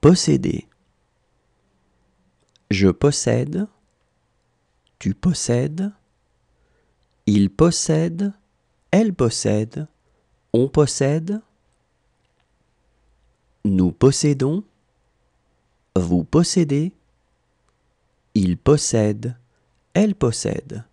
posséder. Je possède, tu possèdes, il possède, elle possède, on possède, nous possédons, vous possédez, il possède, elle possède.